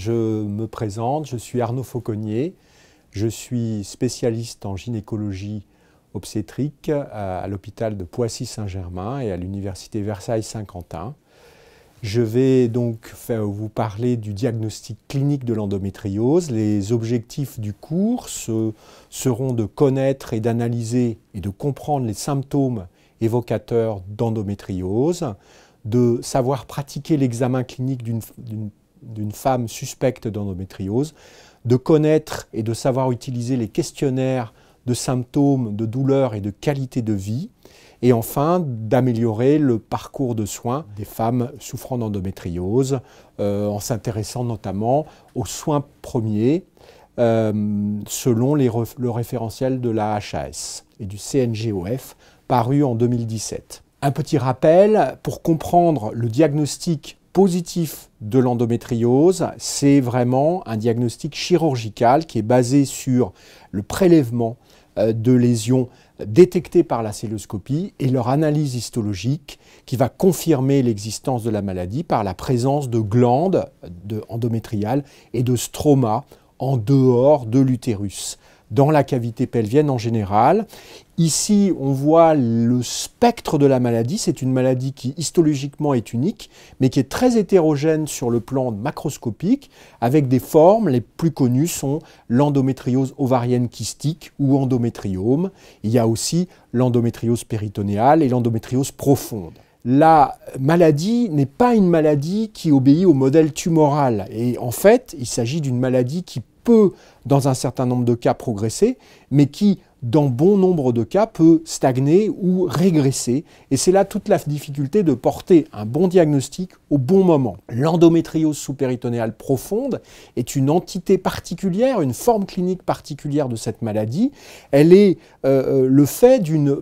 Je me présente, je suis Arnaud Fauconnier, je suis spécialiste en gynécologie obstétrique à, l'hôpital de Poissy-Saint-Germain et à l'université Versailles-Saint-Quentin. Je vais donc vous parler du diagnostic clinique de l'endométriose. Les objectifs du cours seront de connaître et d'analyser et de comprendre les symptômes évocateurs d'endométriose, de savoir pratiquer l'examen clinique d'une d'une femme suspecte d'endométriose, de connaître et de savoir utiliser les questionnaires de symptômes, de douleurs et de qualité de vie, et enfin d'améliorer le parcours de soins des femmes souffrant d'endométriose, euh, en s'intéressant notamment aux soins premiers euh, selon le référentiel de la HAS et du CNGOF paru en 2017. Un petit rappel, pour comprendre le diagnostic positif de l'endométriose, c'est vraiment un diagnostic chirurgical qui est basé sur le prélèvement euh, de lésions détectées par la celluloscopie et leur analyse histologique qui va confirmer l'existence de la maladie par la présence de glandes endométriales et de stroma en dehors de l'utérus, dans la cavité pelvienne en général. Ici, on voit le spectre de la maladie. C'est une maladie qui histologiquement est unique, mais qui est très hétérogène sur le plan macroscopique, avec des formes. Les plus connues sont l'endométriose ovarienne kystique ou endométriome. Il y a aussi l'endométriose péritonéale et l'endométriose profonde la maladie n'est pas une maladie qui obéit au modèle tumoral. Et en fait, il s'agit d'une maladie qui peut, dans un certain nombre de cas, progresser, mais qui, dans bon nombre de cas, peut stagner ou régresser. Et c'est là toute la difficulté de porter un bon diagnostic au bon moment. L'endométriose sous-péritonéale profonde est une entité particulière, une forme clinique particulière de cette maladie. Elle est euh, euh, le fait d'une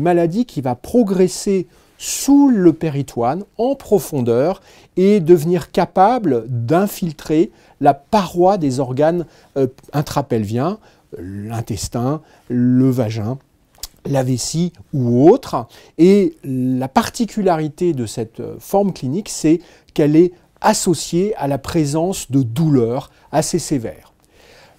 maladie qui va progresser sous le péritoine en profondeur et devenir capable d'infiltrer la paroi des organes euh, intrapelviens l'intestin, le vagin, la vessie ou autre. Et la particularité de cette euh, forme clinique, c'est qu'elle est associée à la présence de douleurs assez sévères.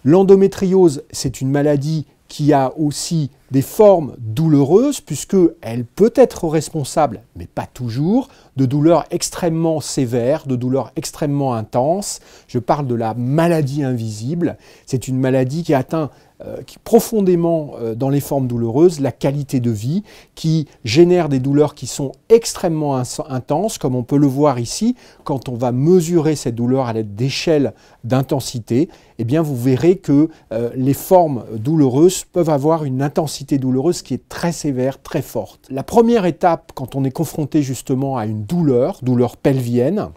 L'endométriose, c'est une maladie qui a aussi des formes douloureuses, puisqu'elle peut être responsable, mais pas toujours, de douleurs extrêmement sévères, de douleurs extrêmement intenses. Je parle de la maladie invisible. C'est une maladie qui atteint euh, qui, profondément euh, dans les formes douloureuses la qualité de vie, qui génère des douleurs qui sont extrêmement intenses, comme on peut le voir ici, quand on va mesurer cette douleur à l'aide d'échelles d'intensité, eh bien vous verrez que euh, les formes douloureuses peuvent avoir une intensité douloureuse qui est très sévère, très forte. La première étape quand on est confronté justement à une douleur, douleur pelvienne,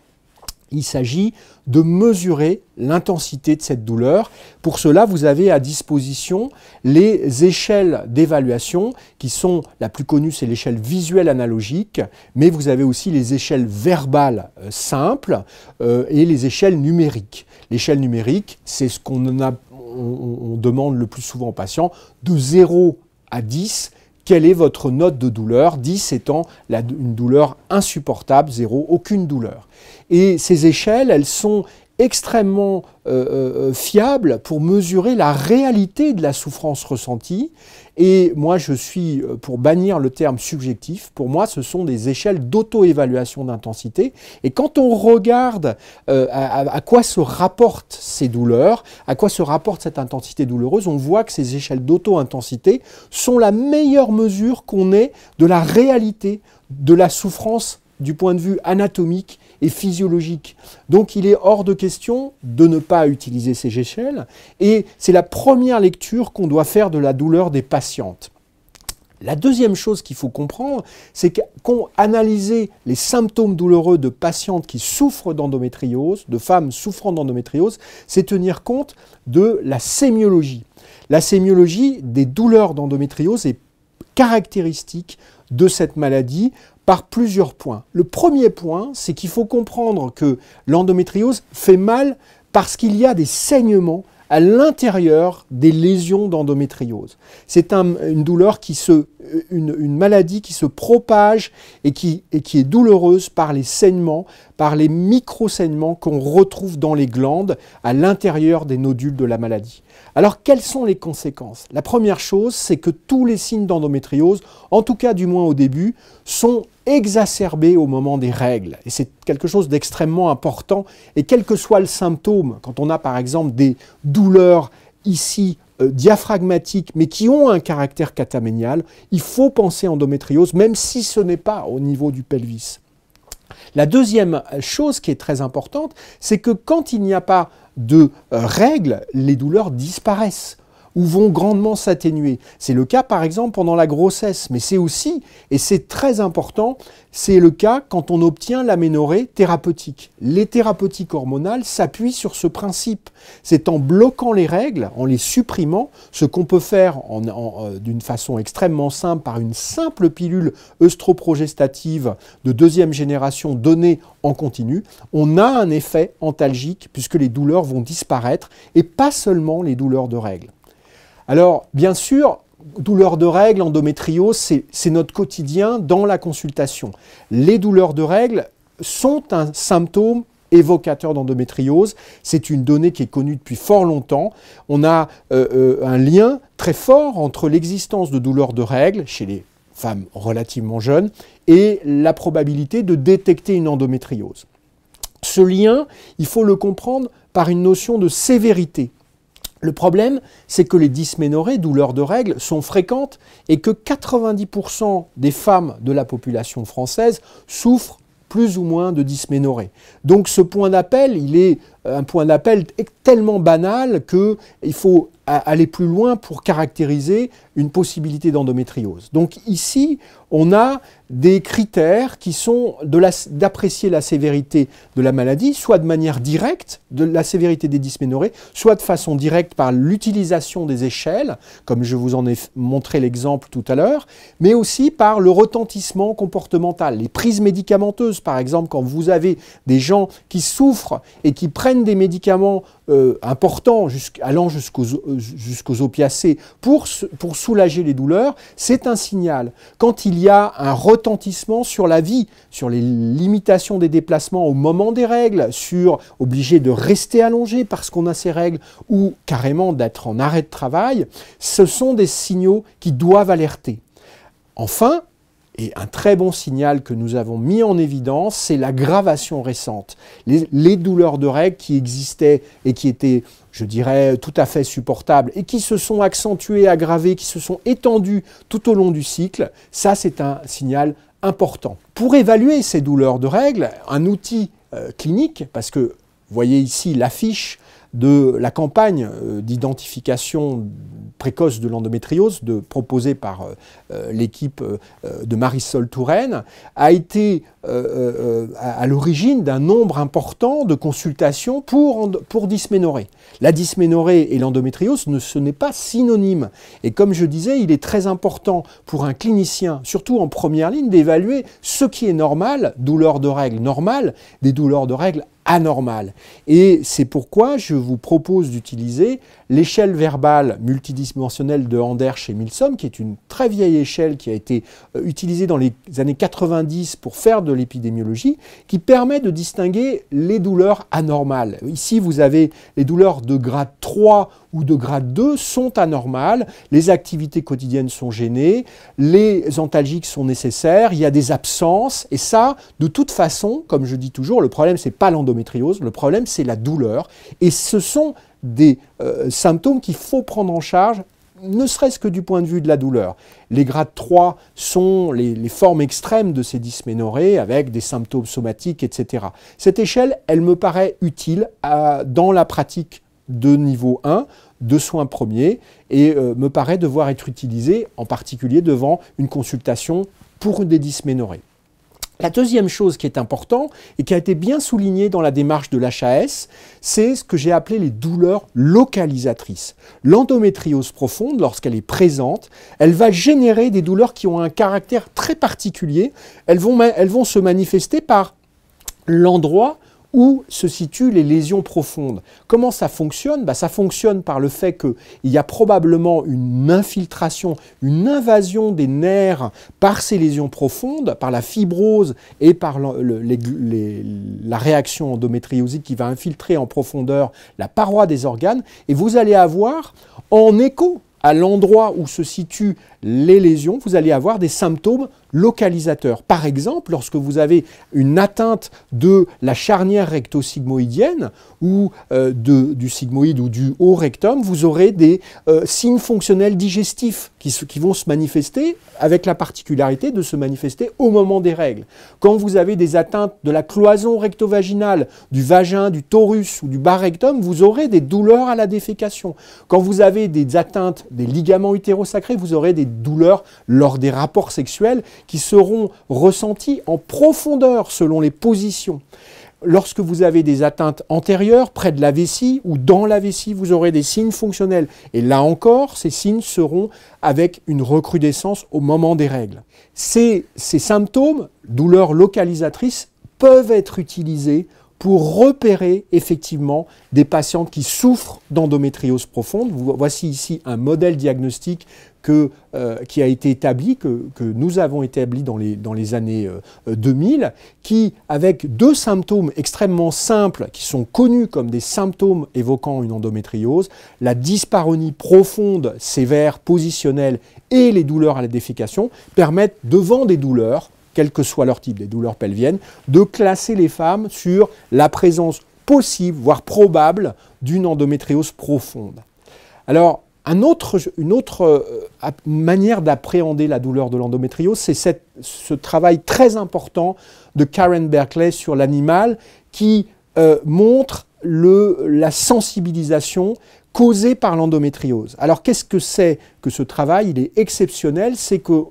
il s'agit de mesurer l'intensité de cette douleur. Pour cela, vous avez à disposition les échelles d'évaluation qui sont, la plus connue, c'est l'échelle visuelle analogique, mais vous avez aussi les échelles verbales euh, simples euh, et les échelles numériques. L'échelle numérique, c'est ce qu'on demande le plus souvent aux patients, de 0 à 10, quelle est votre note de douleur 10 étant une douleur insupportable, 0, aucune douleur. Et ces échelles, elles sont extrêmement euh, euh, euh, fiable pour mesurer la réalité de la souffrance ressentie. Et moi, je suis pour bannir le terme subjectif. Pour moi, ce sont des échelles d'auto-évaluation d'intensité. Et quand on regarde à, à, quoi se rapportent ces douleurs, à quoi se rapporte cette intensité douloureuse, on voit que ces échelles d'auto-intensité sont la meilleure mesure qu'on ait de la réalité de la souffrance du point de vue anatomique physiologique. Donc il est hors de question de ne pas utiliser ces échelles et c'est la première lecture qu'on doit faire de la douleur des patientes. La deuxième chose qu'il faut comprendre, c'est qu'on analyser les symptômes douloureux de patientes qui souffrent d'endométriose, de femmes souffrant d'endométriose, c'est tenir compte de la sémiologie. La sémiologie des douleurs d'endométriose est caractéristique de cette maladie par plusieurs points. Le premier point, c'est qu'il faut comprendre que l'endométriose fait mal parce qu'il y a des saignements à l'intérieur des lésions d'endométriose. C'est une douleur qui se, euh, une, maladie qui se propage et qui, et qui est douloureuse par les saignements, par les micro-saignements qu'on retrouve dans les glandes à l'intérieur des nodules de la maladie. Alors quelles sont les conséquences La première chose, c'est que tous les signes d'endométriose, en tout cas du moins au début, sont exacerbé au moment des règles. Et c'est quelque chose d'extrêmement important. Et quel que soit le symptôme, quand on a par exemple des douleurs ici euh, diaphragmatiques, mais qui ont un caractère cataménial, il faut penser endométriose, même si ce n'est pas au niveau du pelvis. La deuxième euh, chose qui est très importante, c'est que quand il n'y a pas de euh, règles, les douleurs disparaissent ou vont grandement s'atténuer. C'est le cas par exemple pendant la grossesse, mais c'est aussi, et c'est très important, c'est le cas quand on obtient l'aménorée thérapeutique. Les thérapeutiques hormonales s'appuient sur ce principe. C'est en bloquant les règles, en les supprimant, ce qu'on peut faire euh, d'une façon extrêmement simple par une simple pilule œstroprogestative de deuxième génération donnée en continu, on a un effet antalgique puisque les douleurs vont disparaître et pas seulement les douleurs de règles. Alors, bien sûr, douleurs de règles, endométriose, c'est notre quotidien dans la consultation. Les douleurs de règles sont un symptôme évocateur d'endométriose. C'est une donnée qui est connue depuis fort longtemps. On a euh, euh, un lien très fort entre l'existence de douleurs de règles chez les femmes relativement jeunes et la probabilité de détecter une endométriose. Ce lien, il faut le comprendre par une notion de sévérité. Le problème, c'est que les dysménorrhées, douleurs de règles, sont fréquentes et que 90% des femmes de la population française souffrent plus ou moins de dysménorées. Donc ce point d'appel, il est euh, un point d'appel tellement banal qu'il faut aller plus loin pour caractériser une possibilité d'endométriose. Donc ici, on a des critères qui sont d'apprécier la, sévérité de la maladie, soit de manière directe, de la sévérité des dysménorrhées, soit de façon directe par l'utilisation des échelles, comme je vous en ai montré l'exemple tout à l'heure, mais aussi par le retentissement comportemental, les prises médicamenteuses par exemple, quand vous avez des gens qui souffrent et qui prennent des médicaments euh, importants allant euh, jusqu'aux opiacés pour, pour soulager les douleurs, c'est un signal. Quand il y a un retentissement sur la vie, sur les limitations des déplacements au moment des règles, sur obligé de rester allongé parce qu'on a ces règles ou carrément d'être en arrêt de travail, ce sont des signaux qui doivent alerter. Enfin, et un très bon signal que nous avons mis en évidence, c'est l'aggravation récente. Les, douleurs de règles qui existaient et qui étaient, je dirais, tout à fait supportables et qui se sont accentuées, aggravées, qui se sont étendues tout au long du cycle, ça c'est un signal important. Pour évaluer ces douleurs de règles, un outil euh, clinique, parce que vous voyez ici l'affiche de la campagne euh, d'identification précoce de l'endométriose de, proposée par euh, euh, l'équipe de Marisol Touraine a été à, l'origine d'un nombre important de consultations pour, pour dysménorrhée. La dysménorrhée et l'endométriose, ne, ce n'est pas synonyme. Et comme je disais, il est très important pour un clinicien, surtout en première ligne, d'évaluer ce qui est normal, douleur de règles normales, des douleurs de règles anormal. Et c'est pourquoi je vous propose d'utiliser l'échelle verbale multidimensionnelle de Anders et Milsom, qui est une très vieille échelle qui a été euh, utilisée dans les années 90 pour faire de l'épidémiologie, qui permet de distinguer les douleurs anormales. Ici, vous avez les douleurs de grade 3 ou de grade 2 sont anormales, les activités quotidiennes sont gênées, les antalgiques sont nécessaires, il y a des absences, et ça, de toute façon, comme je dis toujours, le problème, c'est pas l'endométriose, le problème, c'est la douleur, et ce sont des euh, symptômes qu'il faut prendre en charge ne serait-ce que du point de vue de la douleur. Les grades 3 sont les, formes extrêmes de ces dysménorrhées avec des symptômes somatiques, etc. Cette échelle, elle me paraît utile euh, dans la pratique de niveau 1 de soins premiers et euh, me paraît devoir être utilisé en particulier devant une consultation pour des dysménorrhées. La deuxième chose qui est importante et qui a été bien soulignée dans la démarche de l'HAS, c'est ce que j'ai appelé les douleurs localisatrices. L'endométriose profonde, lorsqu'elle est présente, elle va générer des douleurs qui ont un caractère très particulier. Elles vont, elles vont se manifester par l'endroit où se situent les lésions profondes. Comment ça fonctionne bah, Ça fonctionne par le fait qu'il y a probablement une infiltration, une invasion des nerfs par ces lésions profondes, par la fibrose et par la réaction endométriosique qui va infiltrer en profondeur la paroi des organes. Et vous allez avoir en écho à l'endroit où se situe les lésions, vous allez avoir des symptômes localisateurs. Par exemple, lorsque vous avez une atteinte de la charnière recto-sigmoïdienne ou euh, de, du sigmoïde ou du haut rectum, vous aurez des euh, signes fonctionnels digestifs qui, qui vont se manifester avec la particularité de se manifester au moment des règles. Quand vous avez des atteintes de la cloison recto-vaginale, du vagin, du torus ou du bas rectum, vous aurez des douleurs à la défécation. Quand vous avez des atteintes des ligaments utérosacrés, vous aurez des douleurs lors des rapports sexuels qui seront ressentis en profondeur selon les positions. Lorsque vous avez des atteintes antérieures, près de la vessie ou dans la vessie, vous aurez des signes fonctionnels. Et là encore, ces signes seront avec une recrudescence au moment des règles. Ces, ces symptômes, douleurs localisatrices, peuvent être utilisés pour repérer effectivement des patientes qui souffrent d'endométriose profonde. Voici ici un modèle diagnostique euh, qui a été établi, que, nous avons établi dans les, années 2000, euh, qui, avec deux symptômes extrêmement simples, qui sont connus comme des symptômes évoquant une endométriose, la disparonie profonde, sévère, positionnelle et les douleurs à la défécation, permettent, devant des douleurs, quel que soit leur type, des douleurs pelviennes, de classer les femmes sur la présence possible, voire probable, d'une endométriose profonde. Alors, une autre euh, manière d'appréhender la douleur de l'endométriose, c'est ce travail très important de Karen Berkeley sur l'animal qui euh, montre la sensibilisation causée par l'endométriose. Alors qu'est-ce que c'est que ce travail Il est exceptionnel, c'est qu'on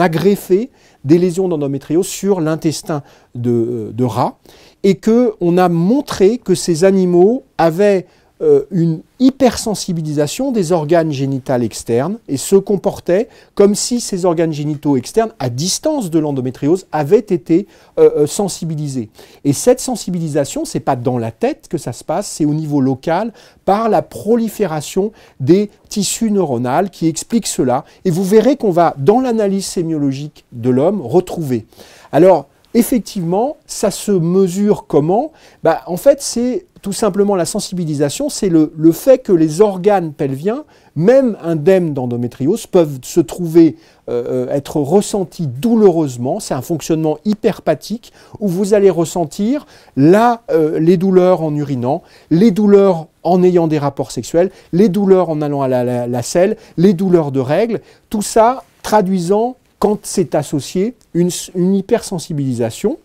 a greffé des lésions d'endométriose sur l'intestin de, euh, de rat et qu'on a montré que ces animaux avaient euh, une hypersensibilisation des organes génitaux externes et se comportait comme si ces organes génitaux externes, à distance de l'endométriose, avaient été euh, euh, sensibilisés. Et cette sensibilisation, c'est pas dans la tête que ça se passe, c'est au niveau local par la prolifération des tissus neuronaux qui explique cela. Et vous verrez qu'on va, dans l'analyse sémiologique de l'homme, retrouver. Alors, effectivement, ça se mesure comment bah, En fait, c'est tout simplement la sensibilisation, c'est le, fait que les organes pelviens, même indemnes d'endométriose, peuvent se trouver, euh, euh, être ressentis douloureusement. C'est un fonctionnement hyperpathique où vous allez ressentir là euh, les douleurs en urinant, les douleurs en ayant des rapports sexuels, les douleurs en allant à la, la selle, les douleurs de règles, tout ça traduisant quand c'est associé, une, hypersensibilisation,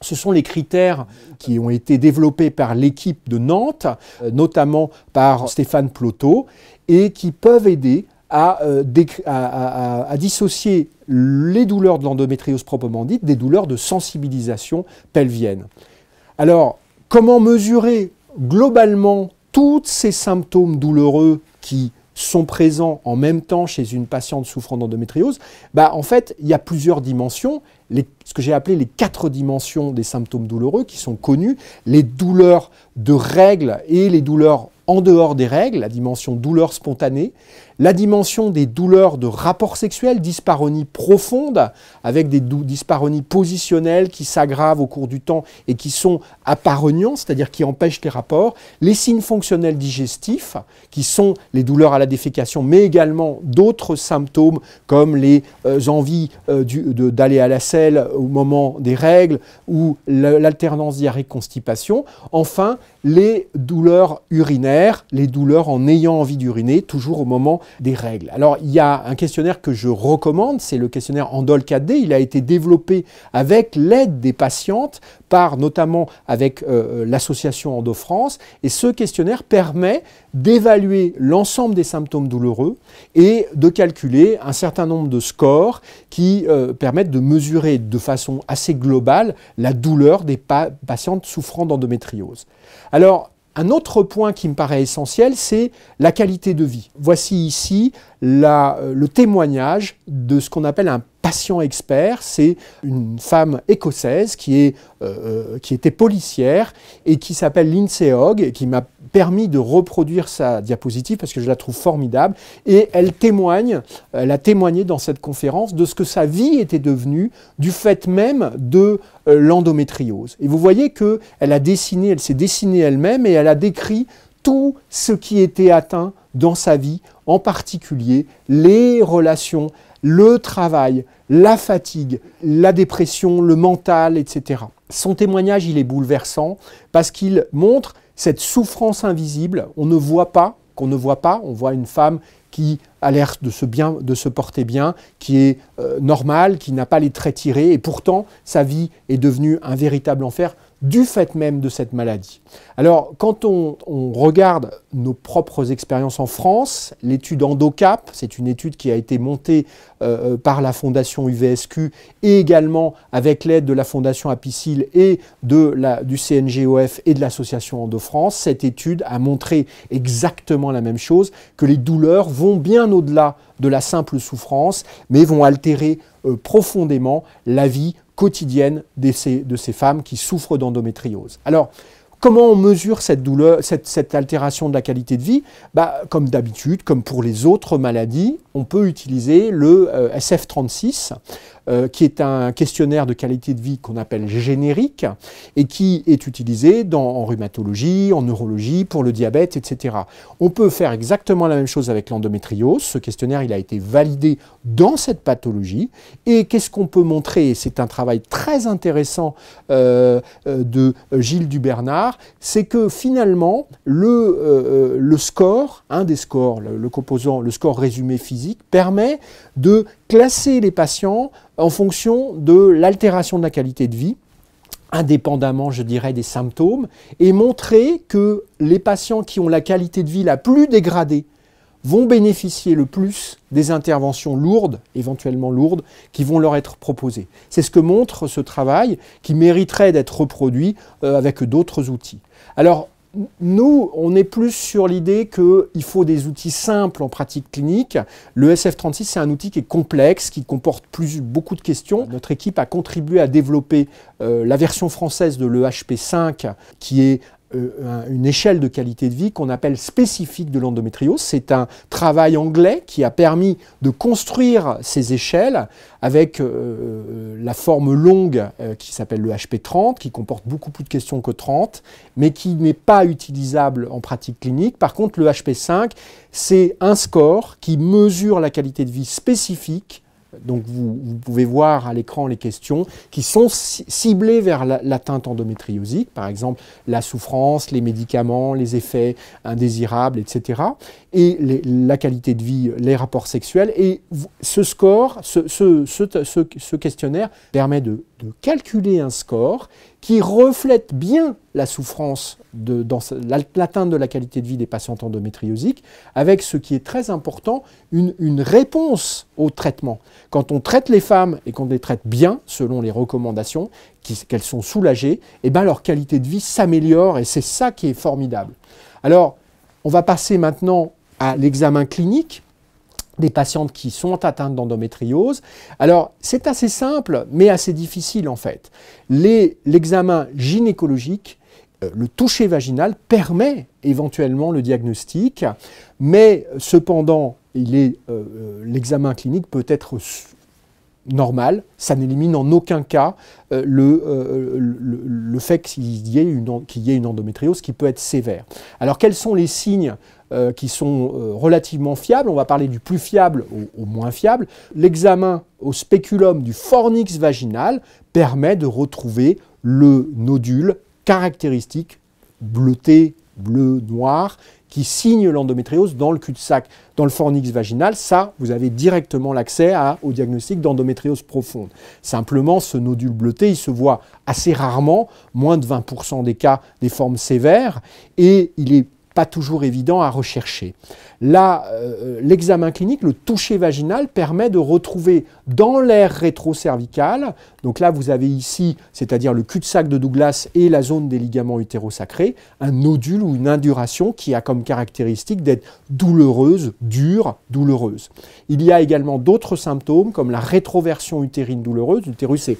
ce sont les critères qui ont été développés par l'équipe de Nantes, euh, notamment par Stéphane Ploto, et qui peuvent aider euh, à, à, dissocier les douleurs de l'endométriose proprement dite des douleurs de sensibilisation pelvienne. Alors, comment mesurer globalement tous ces symptômes douloureux qui sont présents en même temps chez une patiente souffrant d'endométriose, bah, en fait, il y a plusieurs dimensions. ce que j'ai appelé les quatre dimensions des symptômes douloureux qui sont connus, les douleurs de règles et les douleurs en dehors des règles, la dimension douleur spontanée, la dimension des douleurs de rapport sexuel, disparonies profonde, avec des disparonies positionnelles qui s'aggravent au cours du temps et qui sont apparognants, c'est-à-dire qui empêchent les rapports. Les signes fonctionnels digestifs, qui sont les douleurs à la défécation, mais également d'autres symptômes comme les euh, envies euh, d'aller à la selle au moment des règles ou l'alternance diarrhée-constipation. Enfin, les douleurs urinaires, les douleurs en ayant envie d'uriner, toujours au moment des règles. Alors il y a un questionnaire que je recommande, c'est le questionnaire Andol 4D. Il a été développé avec l'aide des patientes, par notamment avec euh, euh, l'association EndoFrance France. Et ce questionnaire permet d'évaluer l'ensemble des symptômes douloureux et de calculer un certain nombre de scores qui euh, permettent de mesurer de façon assez globale la douleur des patientes souffrant d'endométriose. Alors, un autre point qui me paraît essentiel, c'est la qualité de vie. Voici ici euh, le témoignage de ce qu'on appelle un patient expert. C'est une femme écossaise euh, euh, qui, était policière et qui s'appelle Lindsay Hogg et qui m'a permis de reproduire sa diapositive parce que je la trouve formidable. Et elle témoigne, elle a témoigné dans cette conférence de ce que sa vie était devenue du fait même de l'endométriose. Et vous voyez qu'elle a dessiné, elle s'est dessinée elle-même et elle a décrit tout ce qui était atteint dans sa vie en particulier les relations, le travail, la fatigue, la dépression, le mental, etc. Son témoignage, il est bouleversant parce qu'il montre cette souffrance invisible, on ne voit pas, qu'on ne voit pas, on voit une femme qui a l'air de se, bien, de se porter bien, qui est euh, normale, qui n'a pas les traits tirés, et pourtant sa vie est devenue un véritable enfer du fait même de cette maladie. Alors, quand on, regarde nos propres expériences en France, l'étude EndoCap, c'est une étude qui a été montée euh, euh, par la Fondation UVSQ et également avec l'aide de la Fondation Apicil et de du CNGOF et de l'association endo cette étude a montré exactement la même chose, que les douleurs vont bien au-delà de la simple souffrance, mais vont altérer euh, profondément la vie quotidienne de ces, femmes qui souffrent d'endométriose. Alors, Comment on mesure cette douleur, cette, cette, altération de la qualité de vie bah, Comme d'habitude, comme pour les autres maladies, on peut utiliser le euh, SF36, euh, qui est un questionnaire de qualité de vie qu'on appelle générique et qui est utilisé en rhumatologie, en neurologie, pour le diabète, etc. On peut faire exactement la même chose avec l'endométriose. Ce questionnaire, il a été validé dans cette pathologie. Et qu'est-ce qu'on peut montrer C'est un travail très intéressant euh, de Gilles Dubernard. C'est que finalement, le, score, un des scores, le composant, le score résumé physique, permet de classer les patients en fonction de l'altération de la qualité de vie indépendamment, je dirais, des symptômes, et montrer que les patients qui ont la qualité de vie la plus dégradée vont bénéficier le plus des interventions lourdes, éventuellement lourdes, qui vont leur être proposées. C'est ce que montre ce travail qui mériterait d'être reproduit euh, avec d'autres outils. Alors, nous, on est plus sur l'idée qu'il faut des outils simples en pratique clinique. Le SF36, c'est un outil qui est complexe, qui comporte beaucoup de questions. Notre équipe a contribué à développer euh, la version française de l'EHP5, qui est euh, une échelle de qualité de vie qu'on appelle spécifique de l'endométriose. C'est un travail anglais qui a permis de construire ces échelles avec euh, euh, la forme longue qui s'appelle le HP30, qui comporte beaucoup plus de questions que 30, mais qui n'est pas utilisable en pratique clinique. Par contre, le HP5, c'est un score qui mesure la qualité de vie spécifique donc vous, pouvez voir à l'écran les questions qui sont ciblées vers l'atteinte endométriosique, par exemple la souffrance, les médicaments, les effets indésirables, etc. Et la qualité de vie, les rapports sexuels. Et ce score, ce questionnaire permet de de calculer un score qui reflète bien la souffrance de, dans l'atteinte de la qualité de vie des patientes endométriosiques, avec ce qui est très important, une, réponse au traitement. Quand on traite les femmes et qu'on les traite bien, selon les recommandations, qu'elles sont soulagées, eh bien leur qualité de vie s'améliore et c'est ça qui est formidable. Alors, on va passer maintenant à l'examen clinique des patientes qui sont atteintes d'endométriose. Alors, c'est assez simple, mais assez difficile en fait. L'examen gynécologique, euh, le toucher vaginal permet éventuellement le diagnostic, mais euh, cependant, euh, l'examen clinique peut être normal, ça n'élimine en aucun cas euh, euh, le, le, fait qu'il y, ait une, une endométriose qui peut être sévère. Alors quels sont les signes euh, qui sont relativement fiables On va parler du plus fiable au, au moins fiable. L'examen au spéculum du fornix vaginal permet de retrouver le nodule caractéristique bleuté bleu noir qui signe l'endométriose dans le cul-de-sac, dans le fornix vaginal, ça, vous avez directement l'accès au diagnostic d'endométriose profonde. Simplement, ce nodule bleuté, il se voit assez rarement, moins de 20% des cas des formes sévères, et il est pas toujours évident à rechercher. Là, euh, l'examen clinique, le toucher vaginal, permet de retrouver dans l'air rétro-cervical, donc là vous avez ici, c'est-à-dire le cul-de-sac de Douglas et la zone des ligaments utérosacrés, un nodule ou une induration qui a comme caractéristique d'être douloureuse, dure, douloureuse. Il y a également d'autres symptômes comme la rétroversion utérine douloureuse, l'utérus est,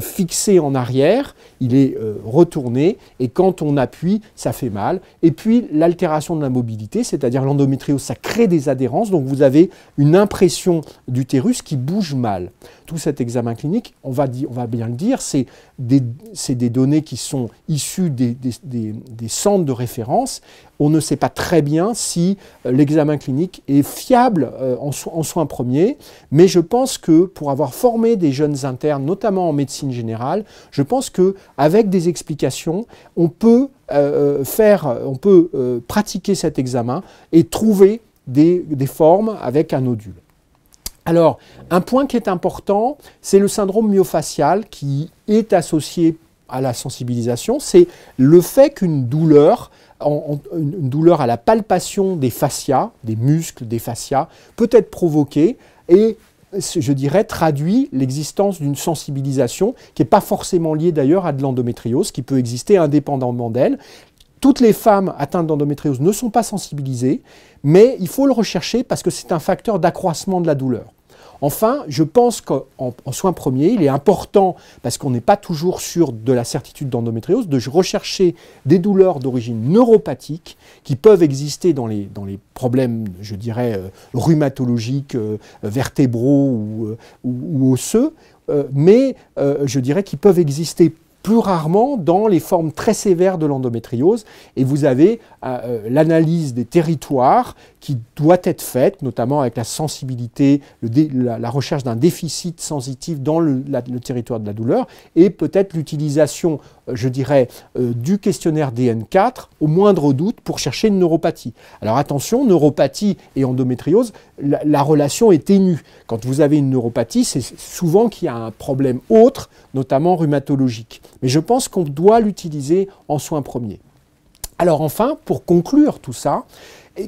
fixé en arrière, il est euh, retourné, et quand on appuie, ça fait mal. Et puis l'altération de la mobilité, c'est-à-dire l'endométriose, ça crée des adhérences, donc vous avez une impression d'utérus qui bouge mal tout cet examen clinique, on va, bien le dire, c'est des, données qui sont issues des, centres de référence. On ne sait pas très bien si euh, l'examen clinique est fiable euh, en, soins premiers, mais je pense que pour avoir formé des jeunes internes, notamment en médecine générale, je pense que avec des explications, on peut euh, pratiquer cet examen et trouver des, des formes avec un nodule. Alors, un point qui est important, c'est le syndrome myofacial qui est associé à la sensibilisation, c'est le fait qu'une douleur, une douleur à la palpation des fascias, des muscles des fascias, peut être provoquée et je dirais, traduit l'existence d'une sensibilisation qui n'est pas forcément liée d'ailleurs à de l'endométriose, qui peut exister indépendamment d'elle. Toutes les femmes atteintes d'endométriose ne sont pas sensibilisées, mais il faut le rechercher parce que c'est un facteur d'accroissement de la douleur. Enfin, je pense qu'en soins premiers, il est important, parce qu'on n'est pas toujours sûr de la certitude d'endométriose, de rechercher des douleurs d'origine neuropathique qui peuvent exister dans les, problèmes, je dirais, euh, rhumatologiques, euh, vertébraux euh, ou, ou osseux, mais je dirais qu'ils peuvent exister plus rarement dans les formes très sévères de l'endométriose. Et vous avez euh, euh, l'analyse des territoires qui doit être faite, notamment avec la sensibilité, la, recherche d'un déficit sensitif dans le territoire de la douleur, et peut-être l'utilisation euh, je dirais, euh, du questionnaire DN4 au moindre doute pour chercher une neuropathie. Alors attention, neuropathie et endométriose, la, la relation est ténue. Quand vous avez une neuropathie, c'est souvent qu'il y a un problème autre, notamment rhumatologique. Mais je pense qu'on doit l'utiliser en soins premiers. Alors enfin, pour conclure tout ça,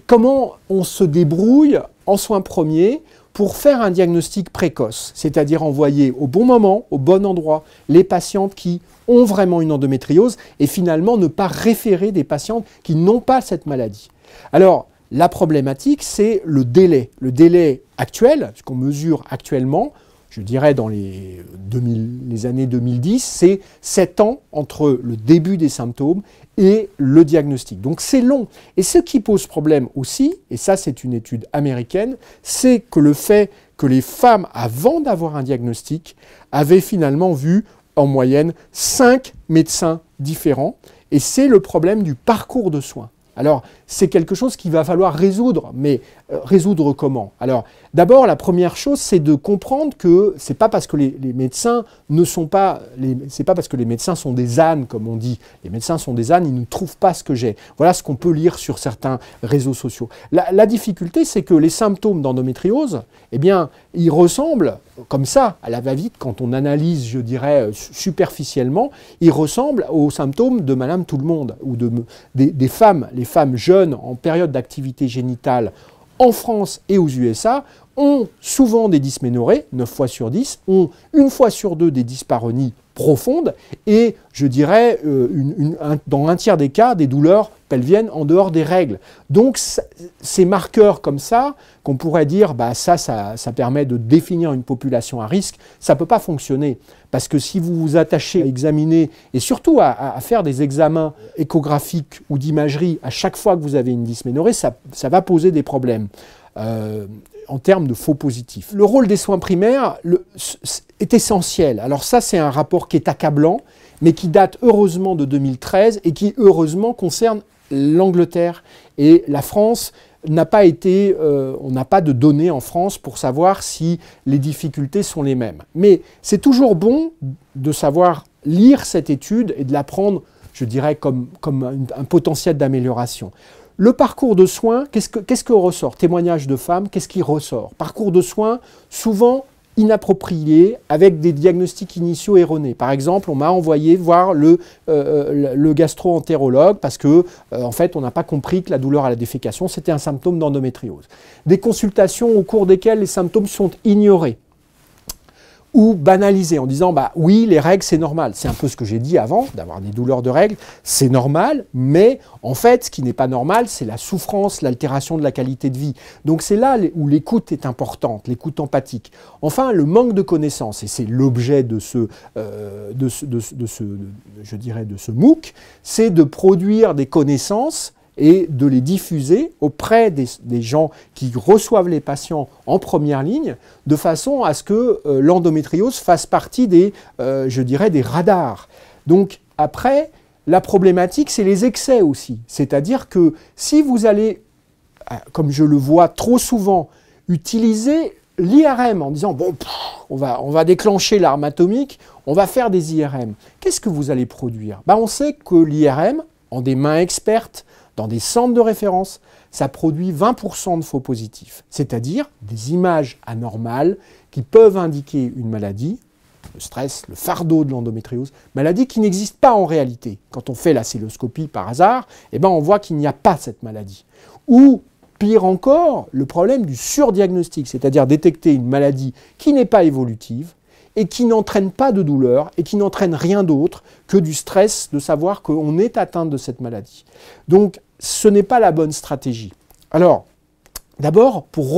comment on se débrouille en soins premiers pour faire un diagnostic précoce, c'est-à-dire envoyer au bon moment, au bon endroit, les patientes qui ont vraiment une endométriose et finalement ne pas référer des patientes qui n'ont pas cette maladie. Alors, la problématique, c'est le délai. Le délai actuel, ce qu'on mesure actuellement, je dirais, dans les, années 2010, c'est 7 ans entre le début des symptômes et le diagnostic. Donc c'est long. Et ce qui pose problème aussi, et ça c'est une étude américaine, c'est que le fait que les femmes, avant d'avoir un diagnostic, avaient finalement vu en moyenne 5 médecins différents. Et c'est le problème du parcours de soins. Alors, c'est quelque chose qu'il va falloir résoudre. Mais euh, résoudre comment Alors, d'abord, la première chose, c'est de comprendre que c'est pas parce que les, médecins ne sont pas, c'est pas parce que les médecins sont des ânes, comme on dit. Les médecins sont des ânes, ils ne trouvent pas ce que j'ai. Voilà ce qu'on peut lire sur certains réseaux sociaux. La, difficulté, c'est que les symptômes d'endométriose, eh bien, ils ressemblent comme ça, à la va-vite, quand on analyse, je dirais, euh, superficiellement, ils ressemblent aux symptômes de Madame Tout le Monde ou de, des femmes, les femmes jeunes en période d'activité génitale en France et aux USA ont souvent des dysménorrhées, 9 fois sur 10, ont une fois sur deux des dysparonies profonde et, je dirais, euh, dans un tiers des cas, des douleurs pelviennes en dehors des règles. Donc, ces marqueurs comme ça, qu'on pourrait dire, bah, ça, ça, ça, permet de définir une population à risque, ça ne peut pas fonctionner. Parce que si vous vous attachez à examiner, et surtout à, faire des examens échographiques ou d'imagerie à chaque fois que vous avez une dysménorrhée, ça, ça va poser des problèmes. Euh, en termes de faux positifs. Le rôle des soins primaires est essentiel. Alors ça, c'est un rapport qui est accablant, mais qui date heureusement de 2013 et qui heureusement concerne l'Angleterre et la France n'a pas été, euh, on n'a pas de données en France pour savoir si les difficultés sont les mêmes. Mais c'est toujours bon de savoir lire cette étude et de la prendre, je dirais, comme, comme un potentiel d'amélioration. Le parcours de soins, qu'est-ce que, qu'est-ce que ressort Témoignage de femmes, qu'est-ce qui ressort Parcours de soins souvent inappropriés, avec des diagnostics initiaux erronés. Par exemple, on m'a envoyé voir le, euh, euh, le gastro-entérologue parce que, euh, en fait, on n'a pas compris que la douleur à la défécation, c'était un symptôme d'endométriose. Des consultations au cours desquelles les symptômes sont ignorés ou banaliser en disant bah oui les règles c'est normal c'est un peu ce que j'ai dit avant d'avoir des douleurs de règles c'est normal mais en fait ce qui n'est pas normal c'est la souffrance l'altération de la qualité de vie donc c'est là où l'écoute est importante l'écoute empathique enfin le manque de connaissances et c'est l'objet de ce, de, euh, de ce je dirais de ce MOOC c'est de produire des connaissances et de les diffuser auprès des, gens qui reçoivent les patients en première ligne, de façon à ce que euh, l'endométriose fasse partie des, euh, je dirais, des radars. Donc après, la problématique, c'est les excès aussi. C'est-à-dire que si vous allez, euh, comme je le vois trop souvent, utiliser l'IRM en disant bon, on, va, on va déclencher l'arme atomique, on va faire des IRM. Qu'est-ce que vous allez produire ben, On sait que l'IRM, en des mains expertes, dans des centres de référence, ça produit 20% de faux positifs, c'est-à-dire des images anormales qui peuvent indiquer une maladie, le stress, le fardeau de l'endométriose, maladie qui n'existe pas en réalité. Quand on fait la celloscopie par hasard, eh ben, on voit qu'il n'y a pas cette maladie. Ou pire encore, le problème du surdiagnostic, c'est-à-dire détecter une maladie qui n'est pas évolutive, et qui n'entraîne pas de douleur et qui n'entraîne rien d'autre que du stress de savoir qu'on est atteint de cette maladie. Donc ce n'est pas la bonne stratégie. Alors, d'abord, pour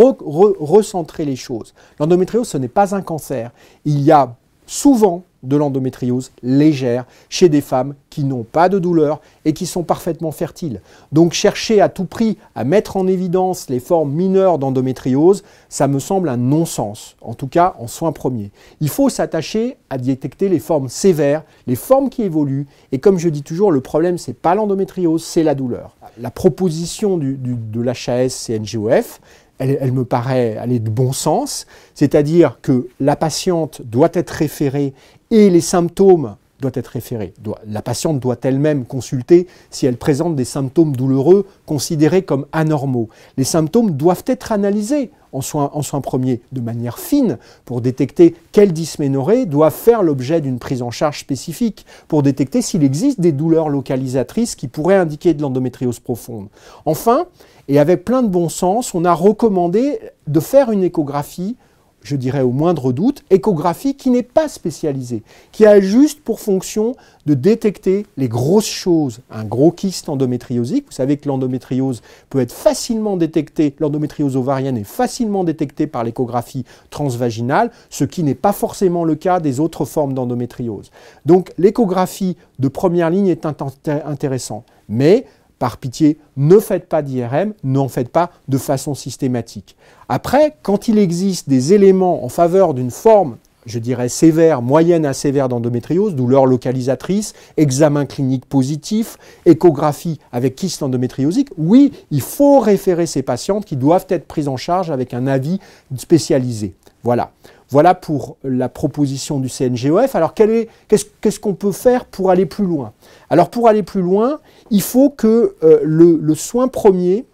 recentrer les choses, l'endométriose, ce n'est pas un cancer. Il y a souvent de l'endométriose légère chez des femmes qui n'ont pas de douleur et qui sont parfaitement fertiles. Donc chercher à tout prix à mettre en évidence les formes mineures d'endométriose, ça me semble un non-sens, en tout cas en soins premiers. Il faut s'attacher à détecter les formes sévères, les formes qui évoluent, et comme je dis toujours, le problème c'est pas l'endométriose, c'est la douleur. La proposition du, de l'HAS CNGOF, elle, me paraît aller de bon sens, c'est-à-dire que la patiente doit être référée et les symptômes être référée. La patiente doit elle-même consulter si elle présente des symptômes douloureux considérés comme anormaux. Les symptômes doivent être analysés en soins, en soins premiers de manière fine pour détecter quelles dysménorrhées doivent faire l'objet d'une prise en charge spécifique, pour détecter s'il existe des douleurs localisatrices qui pourraient indiquer de l'endométriose profonde. Enfin, et avec plein de bon sens, on a recommandé de faire une échographie je dirais au moindre doute, échographie qui n'est pas spécialisée, qui a juste pour fonction de détecter les grosses choses, un gros kyste endométriosique. Vous savez que l'endométriose peut être facilement détectée, l'endométriose ovarienne est facilement détectée par l'échographie transvaginale, ce qui n'est pas forcément le cas des autres formes d'endométriose. Donc l'échographie de première ligne est intéressante, mais par pitié, ne faites pas d'IRM, n'en faites pas de façon systématique. Après, quand il existe des éléments en faveur d'une forme, je dirais sévère, moyenne à sévère d'endométriose, douleur localisatrice, examen clinique positif, échographie avec kyste endométriosique, oui, il faut référer ces patientes qui doivent être prises en charge avec un avis spécialisé. Voilà. Voilà pour la proposition du CNGOF. Alors qu'est-ce qu'on peut faire pour aller plus loin Alors pour aller plus loin, il faut que euh, le, le, soin premier,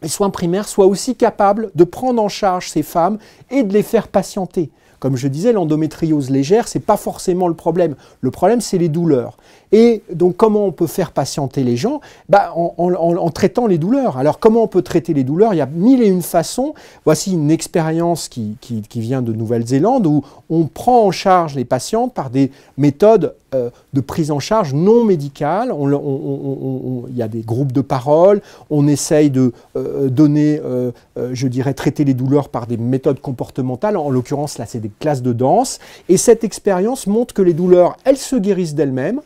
les soins primaires, soient aussi capables de prendre en charge ces femmes et de les faire patienter. Comme je disais, l'endométriose légère, ce n'est pas forcément le problème. Le problème, c'est les douleurs. Et donc, comment on peut faire patienter les gens bah, en, traitant les douleurs. Alors, comment on peut traiter les douleurs Il y a mille et une façons. Voici une expérience qui, vient de Nouvelle-Zélande où on prend en charge les patientes par des méthodes euh, de prise en charge non médicale. Il y a des groupes de parole, on essaye de euh, donner, euh, je dirais, traiter les douleurs par des méthodes comportementales. En l'occurrence, là, c'est des classes de danse. Et cette expérience montre que les douleurs, elles se guérissent d'elles-mêmes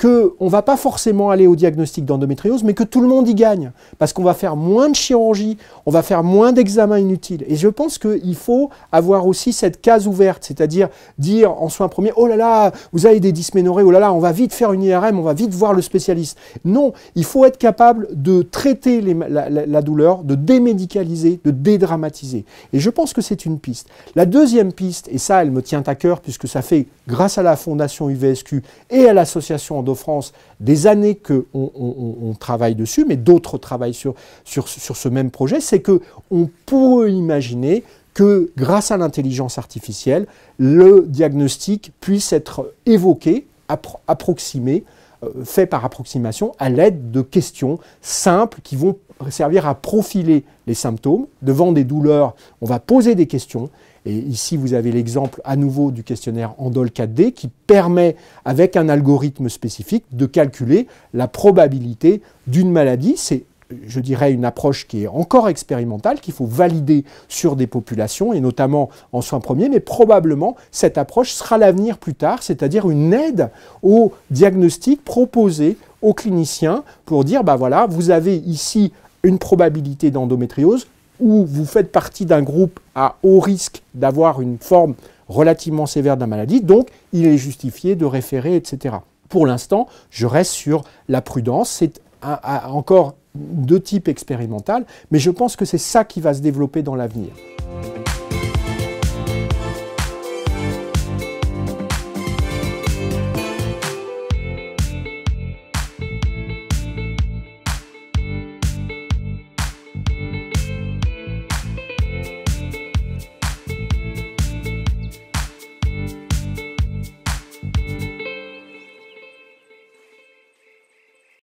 qu'on ne va pas forcément aller au diagnostic d'endométriose, mais que tout le monde y gagne, parce qu'on va faire moins de chirurgie, on va faire moins d'examens inutiles. Et je pense qu'il faut avoir aussi cette case ouverte, c'est-à-dire dire en soins premiers, oh là là, vous avez des dysménorrhées, oh là là, on va vite faire une IRM, on va vite voir le spécialiste. Non, il faut être capable de traiter la, douleur, de démédicaliser, de dédramatiser. Et je pense que c'est une piste. La deuxième piste, et ça elle me tient à cœur, puisque ça fait grâce à la fondation UVSQ et à l'association France, des années qu'on on, travaille dessus, mais d'autres travaillent sur, sur, ce même projet, c'est que on pourrait imaginer que grâce à l'intelligence artificielle, le diagnostic puisse être évoqué, approximé, euh, fait par approximation à l'aide de questions simples qui vont servir à profiler les symptômes. Devant des douleurs, on va poser des questions et ici, vous avez l'exemple à nouveau du questionnaire Andol 4D qui permet, avec un algorithme spécifique, de calculer la probabilité d'une maladie. C'est je dirais, une approche qui est encore expérimentale, qu'il faut valider sur des populations, et notamment en soins premiers, mais probablement cette approche sera l'avenir plus tard, c'est-à-dire une aide au diagnostic proposé aux cliniciens pour dire, ben bah voilà, vous avez ici une probabilité d'endométriose, ou vous faites partie d'un groupe à haut risque d'avoir une forme relativement sévère de maladie, donc il est justifié de référer, etc. Pour l'instant, je reste sur la prudence. C'est encore de type expérimental, mais je pense que c'est ça qui va se développer dans l'avenir.